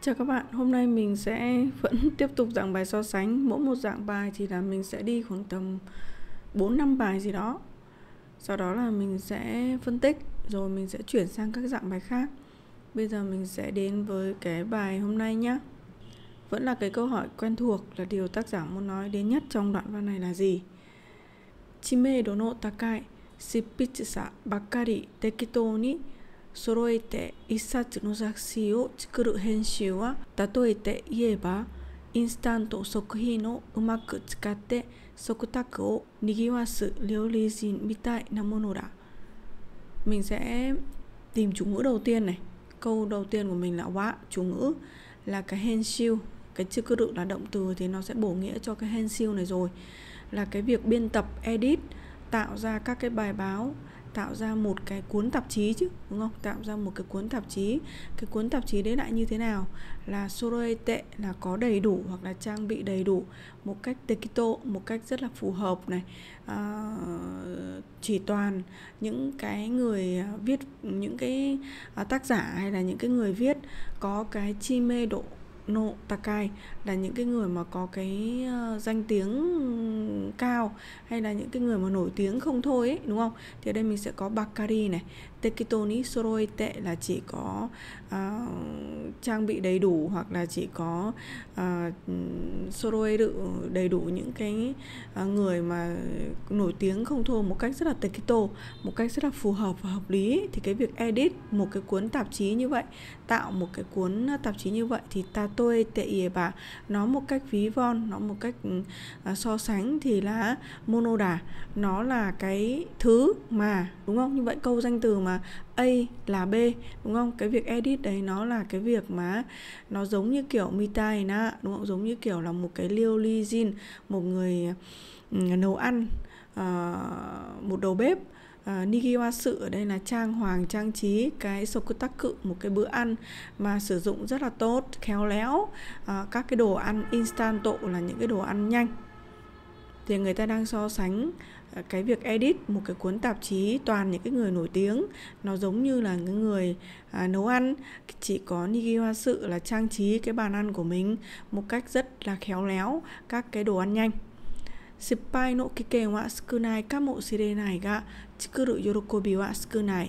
Chào các bạn, hôm nay mình sẽ vẫn tiếp tục dạng bài so sánh Mỗi một dạng bài thì là mình sẽ đi khoảng tầm 4-5 bài gì đó Sau đó là mình sẽ phân tích rồi mình sẽ chuyển sang các dạng bài khác Bây giờ mình sẽ đến với cái bài hôm nay nhé Vẫn là cái câu hỏi quen thuộc là điều tác giả muốn nói đến nhất trong đoạn văn này là gì Chime dono takai shipitsa bakari tekito ni 揃えて一冊の作詞を作る編集は例えて言えばインスタント食品をうまく使って食卓を賑わす料理人みたいなものだ mình sẽ tìm chủ ngữ đầu tiên này câu đầu tiên của mình là wa chủ ngữ là cái henshiu cái chữ cơ đựng là động từ thì nó sẽ bổ nghĩa cho cái henshiu này rồi là cái việc biên tập edit tạo ra các cái bài báo tạo ra một cái cuốn tạp chí chứ đúng không tạo ra một cái cuốn tạp chí cái cuốn tạp chí đấy lại như thế nào là soroe tệ là có đầy đủ hoặc là trang bị đầy đủ một cách tekito một cách rất là phù hợp này à, chỉ toàn những cái người à, viết những cái à, tác giả hay là những cái người viết có cái chi mê độ nộ takai là những cái người mà có cái ờ, danh tiếng cao hay là những cái người mà nổi tiếng không thôi ấy, đúng không thì ở đây mình sẽ có bakari này tekitoni soroite là chỉ có uh, trang bị đầy đủ hoặc là chỉ có uh, solo đự đầy đủ những cái uh, người mà nổi tiếng không thua một cách rất là tekito một cách rất là phù hợp và hợp lý thì cái việc edit một cái cuốn tạp chí như vậy tạo một cái cuốn tạp chí như vậy thì ta tôi tệ ỉa bà nó một cách ví von nó một cách uh, so sánh thì là monoda nó là cái thứ mà đúng không như vậy câu danh từ mà A là B đúng không? Cái việc edit đấy nó là cái việc mà nó giống như kiểu na đúng không? Giống như kiểu là một cái liêu ly zin, một người ừ, nấu ăn ờ, một đầu bếp ờ, uh, sự ở đây là trang hoàng trang trí cái sokutaku một cái bữa ăn mà sử dụng rất là tốt khéo léo uh, các cái đồ ăn instanto là những cái đồ ăn nhanh thì người ta đang so sánh Ờ, cái việc edit một cái cuốn tạp chí toàn những cái người nổi tiếng nó giống như là những người à, nấu ăn chỉ có Niki Hoa sự là trang trí cái bàn ăn của mình một cách rất là khéo léo các cái đồ ăn nhanh no kike wa wa ga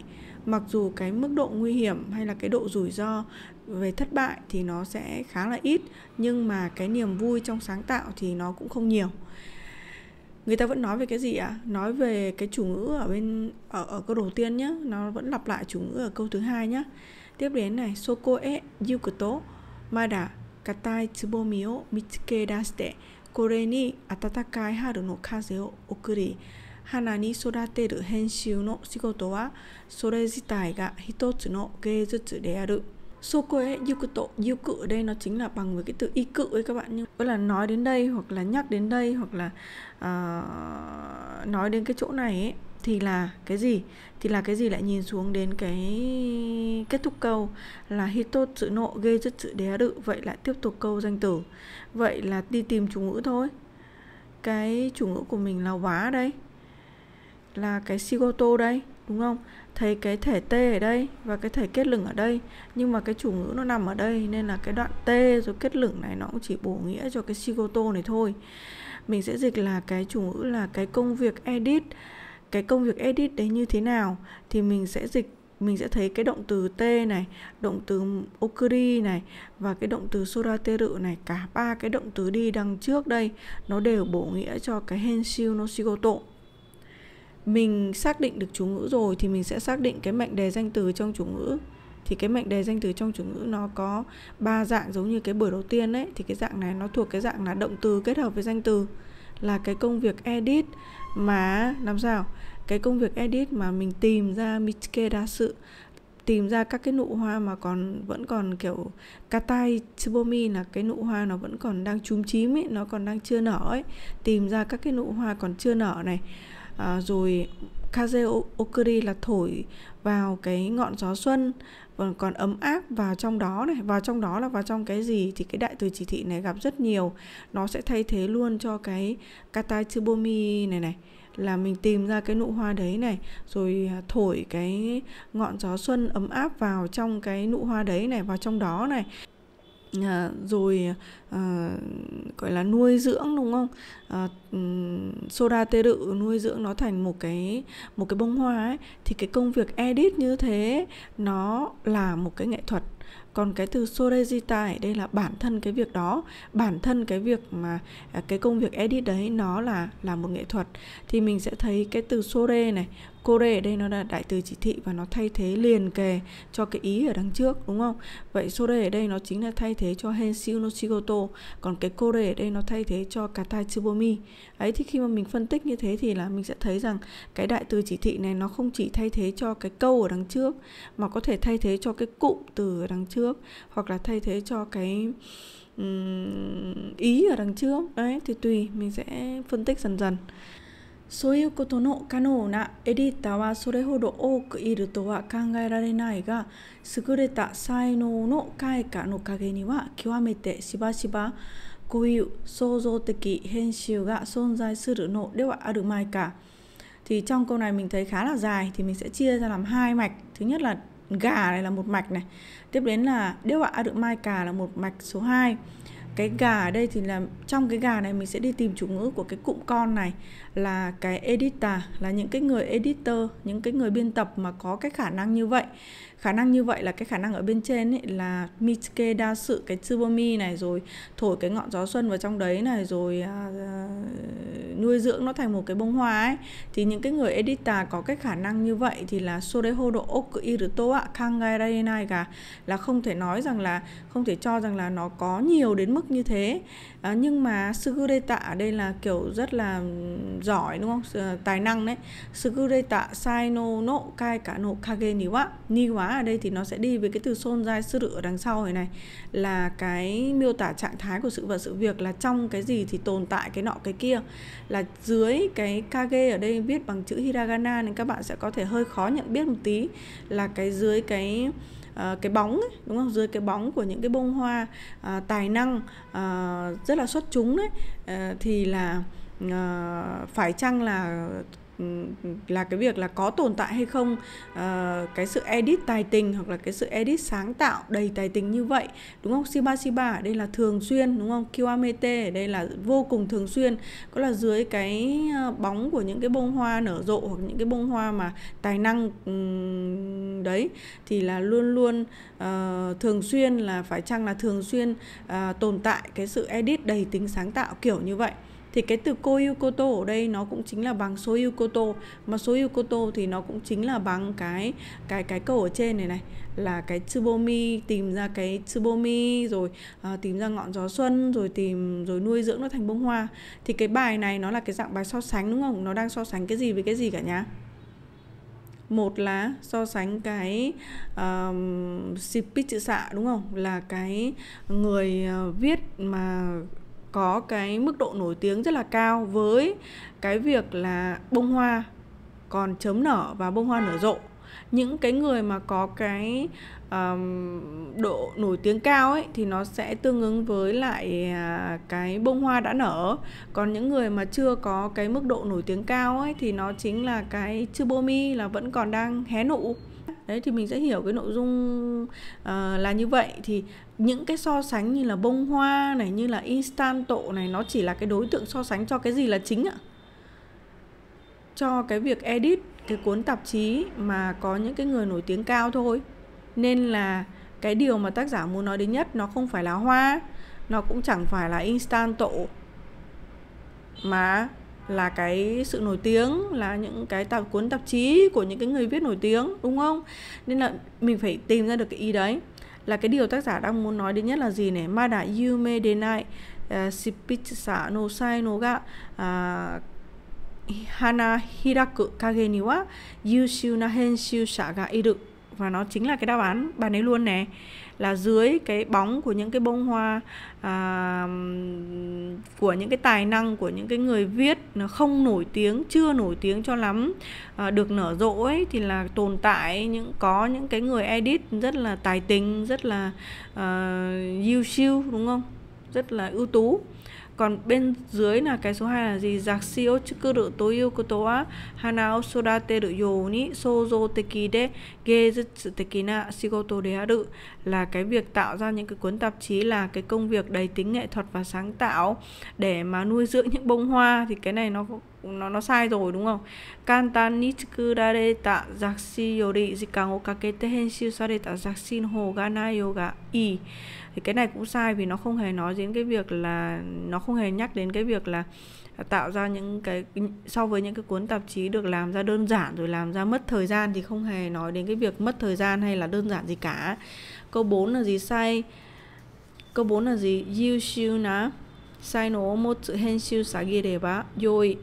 mặc dù cái mức độ nguy hiểm hay là cái độ rủi ro về thất bại thì nó sẽ khá là ít nhưng mà cái niềm vui trong sáng tạo thì nó cũng không nhiều người ta vẫn nói về cái gì ạ à? nói về cái chủ ngữ ở bên ở, ở câu đầu tiên nhé nó vẫn lặp lại chủ ngữ ở câu thứ hai nhé tiếp đến này soko e yukuto mada katai tsubomi o mitsuke dashite kore ni atatakai haru no kaze o okuri 花に育てる編集の仕事はそれ自体が一つの芸術である Sokoe Yukuto Yuku ở đây nó chính là bằng với cái từ y cự ấy các bạn nhưng tức là nói đến đây hoặc là nhắc đến đây hoặc là uh, nói đến cái chỗ này ấy thì là cái gì thì là cái gì lại nhìn xuống đến cái kết thúc câu là hito sự nộ gây rất sự đé đự vậy lại tiếp tục câu danh từ vậy là đi tìm chủ ngữ thôi cái chủ ngữ của mình là quá đây là cái sigoto đây đúng không thấy cái thể t ở đây và cái thể kết lửng ở đây nhưng mà cái chủ ngữ nó nằm ở đây nên là cái đoạn t rồi kết lửng này nó cũng chỉ bổ nghĩa cho cái shigoto này thôi mình sẽ dịch là cái chủ ngữ là cái công việc edit cái công việc edit đấy như thế nào thì mình sẽ dịch mình sẽ thấy cái động từ t này, động từ okuri này và cái động từ surateru này cả ba cái động từ đi đằng trước đây nó đều bổ nghĩa cho cái henshiu no shigoto mình xác định được chủ ngữ rồi thì mình sẽ xác định cái mệnh đề danh từ trong chủ ngữ thì cái mệnh đề danh từ trong chủ ngữ nó có ba dạng giống như cái buổi đầu tiên ấy thì cái dạng này nó thuộc cái dạng là động từ kết hợp với danh từ là cái công việc edit mà làm sao cái công việc edit mà mình tìm ra mitsuke đa sự tìm ra các cái nụ hoa mà còn vẫn còn kiểu katai tsubomi là cái nụ hoa nó vẫn còn đang chúm chím ấy nó còn đang chưa nở ấy tìm ra các cái nụ hoa còn chưa nở này à, rồi kaze okuri là thổi vào cái ngọn gió xuân còn ấm áp vào trong đó này vào trong đó là vào trong cái gì thì cái đại từ chỉ thị này gặp rất nhiều nó sẽ thay thế luôn cho cái kata tsubomi này này là mình tìm ra cái nụ hoa đấy này rồi à, thổi cái ngọn gió xuân ấm áp vào trong cái nụ hoa đấy này vào trong đó này à, rồi à, gọi là nuôi dưỡng đúng không à, soda tê đự nuôi dưỡng nó thành một cái một cái bông hoa ấy thì cái công việc edit như thế nó là một cái nghệ thuật còn cái từ sorezita ở đây là bản thân cái việc đó bản thân cái việc mà à, cái công việc edit đấy nó là là một nghệ thuật thì mình sẽ thấy cái từ sore này core ở đây nó là đại từ chỉ thị và nó thay thế liền kề cho cái ý ở đằng trước đúng không vậy sore ở đây nó chính là thay thế cho hensiu no shigoto còn cái core ở đây nó thay thế cho kata tsubomi ấy thì khi mà mình phân tích như thế thì là mình sẽ thấy rằng cái đại từ chỉ thị này nó không chỉ thay thế cho cái câu ở đằng trước mà có thể thay thế cho cái cụm từ ở đằng đằng trước hoặc là thay thế cho cái ý ở đằng trước đấy thì tùy mình sẽ phân tích dần dần そういうことの可能なエディターはそれほど多くいるとは考えられないが優れた才能の開花の陰には極めてしばしばこういう創造的編集が存在するのではあるまいか thì trong câu này mình thấy khá là dài thì mình sẽ chia ra làm hai mạch thứ nhất là gà này là một mạch này tiếp đến là điếc ạ a được mai cà là một mạch số 2 cái gà ở đây thì là trong cái gà này mình sẽ đi tìm chủ ngữ của cái cụm con này là cái editor là những cái người editor những cái người biên tập mà có cái khả năng như vậy khả năng như vậy là cái khả năng ở bên trên ấy là mitske đa sự cái Tsubomi này rồi thổi cái ngọn gió xuân vào trong đấy này rồi uh, nuôi dưỡng nó thành một cái bông hoa ấy thì những cái người editor có cái khả năng như vậy thì là sorehodo oku iruto ạ kangaerenai là không thể nói rằng là không thể cho rằng là nó có nhiều đến mức như thế à, nhưng mà sugureta ở đây là kiểu rất là giỏi đúng không ờ, tài năng đấy sugureta sai no no kai cả no kage ni wa ni wa ở đây thì nó sẽ đi với cái từ son sonjai suru ở đằng sau này này là cái miêu tả trạng thái của sự vật sự việc là trong cái gì thì tồn tại cái nọ cái kia là dưới cái kage ở đây viết bằng chữ hiragana nên các bạn sẽ có thể hơi khó nhận biết một tí là cái dưới cái Ờ, cái bóng ấy, đúng không dưới cái bóng của những cái bông hoa à, tài năng à, rất là xuất chúng đấy à, thì là à, phải chăng là là cái việc là có tồn tại hay không uh, cái sự edit tài tình hoặc là cái sự edit sáng tạo đầy tài tình như vậy đúng không Shiba Shiba ở đây là thường xuyên đúng không Kiwamete ở đây là vô cùng thường xuyên có là dưới cái ờ, bóng của những cái bông hoa nở rộ hoặc những cái bông hoa mà tài năng đấy thì là luôn luôn uh, thường xuyên là phải chăng là thường xuyên uh, tồn tại cái sự edit đầy tính sáng tạo kiểu như vậy thì cái từ koyukoto ở đây nó cũng chính là bằng số yukoto mà số yukoto thì nó cũng chính là bằng cái cái cái câu ở trên này này là cái tsubomi tìm ra cái tsubomi rồi à, tìm ra ngọn gió xuân rồi tìm rồi nuôi dưỡng nó thành bông hoa thì cái bài này nó là cái dạng bài so sánh đúng không nó đang so sánh cái gì với cái gì cả nhá một là so sánh cái um, chữ xạ đúng không là cái người uh, viết mà có cái mức độ nổi tiếng rất là cao với cái việc là bông hoa còn chớm nở và bông hoa nở rộ những cái người mà có cái um, độ nổi tiếng cao ấy thì nó sẽ tương ứng với lại uh, cái bông hoa đã nở còn những người mà chưa có cái mức độ nổi tiếng cao ấy thì nó chính là cái chư bô mi là vẫn còn đang hé nụ đấy thì mình sẽ hiểu cái nội dung uh, là như vậy thì những cái so sánh như là bông hoa này như là instant tộ này nó chỉ là cái đối tượng so sánh cho cái gì là chính ạ cho cái việc edit cái cuốn tạp chí mà có những cái người nổi tiếng cao thôi nên là cái điều mà tác giả muốn nói đến nhất nó không phải là hoa nó cũng chẳng phải là instant tộ mà là cái sự nổi tiếng là những cái tạp cuốn tạp chí của những cái người viết nổi tiếng đúng không nên là mình phải tìm ra được cái ý đấy là cái điều tác giả đang muốn nói đến nhất là gì này Mada yume denai à, shipitsa no sai no ga à, hana hiraku kage ni wa yushu na henshu ga iru và nó chính là cái đáp án bạn ấy luôn nè là dưới cái bóng của những cái bông hoa à, của những cái tài năng của những cái người viết nó không nổi tiếng chưa nổi tiếng cho lắm à, được nở rộ ấy thì là tồn tại những có những cái người edit rất là tài tình rất là à, ờ, uh, siêu đúng không rất là ưu tú còn bên dưới là cái số 2 là gì giặc siêu chữ tối yêu của tôi hana o te được yo ni sozo teki de gezetsu teki na shigoto de haru là cái việc tạo ra những cái cuốn tạp chí là cái công việc đầy tính nghệ thuật và sáng tạo để mà nuôi dưỡng những bông hoa thì cái này nó nó nó sai rồi đúng không? Kantan ni tsukurareta zashi yori jikan o kakete henshu sareta zashin ho ga nayo ga i. Thì cái này cũng sai vì nó không hề nói đến cái việc là nó không hề nhắc đến cái việc là tạo ra những cái so với những cái cuốn tạp chí được làm ra đơn giản rồi làm ra mất thời gian thì không hề nói đến cái việc mất thời gian hay là đơn giản gì cả. Câu 4 là gì sai? Câu 4 là gì? Yushu na sai no omotsu henshu sagireba yoi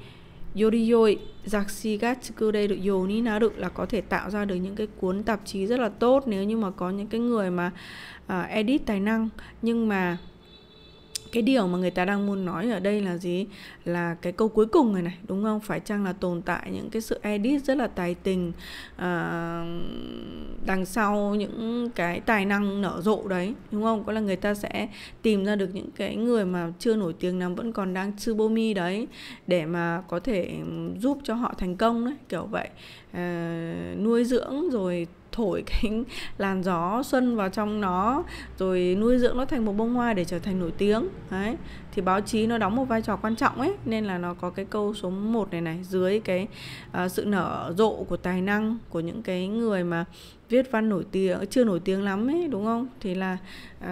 yoriyoi jakshi ga tsuku được yo ni naru là có thể tạo ra được những cái cuốn tạp chí rất là tốt nếu như mà có những cái người mà uh, edit tài năng nhưng mà cái điều mà người ta đang muốn nói ở đây là gì là cái câu cuối cùng này này đúng không phải chăng là tồn tại những cái sự edit rất là tài tình uh, đằng sau những cái tài năng nở rộ đấy đúng không có là người ta sẽ tìm ra được những cái người mà chưa nổi tiếng lắm vẫn còn đang tsubomi đấy để mà có thể ừ, giúp cho họ thành công đấy kiểu vậy uh, nuôi dưỡng rồi thổi cái làn gió xuân vào trong nó rồi nuôi dưỡng nó thành một bông hoa để trở thành nổi tiếng đấy thì báo chí nó đóng một vai trò quan trọng ấy nên là nó có cái câu số 1 này này dưới cái uh, sự nở rộ của tài năng của những cái người mà viết văn nổi tiếng chưa nổi tiếng lắm ấy đúng không thì là uh,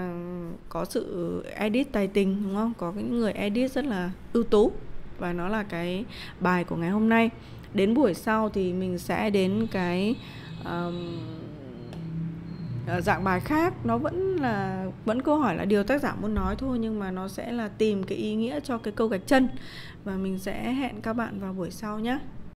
có sự edit tài tình đúng không có những người edit rất là ưu tú và nó là cái bài của ngày hôm nay đến buổi sau thì mình sẽ đến cái um, dạng bài khác nó vẫn là vẫn câu hỏi là điều tác giả muốn nói thôi nhưng mà nó sẽ là tìm cái ý nghĩa cho cái câu gạch chân và mình sẽ hẹn các bạn vào buổi sau nhé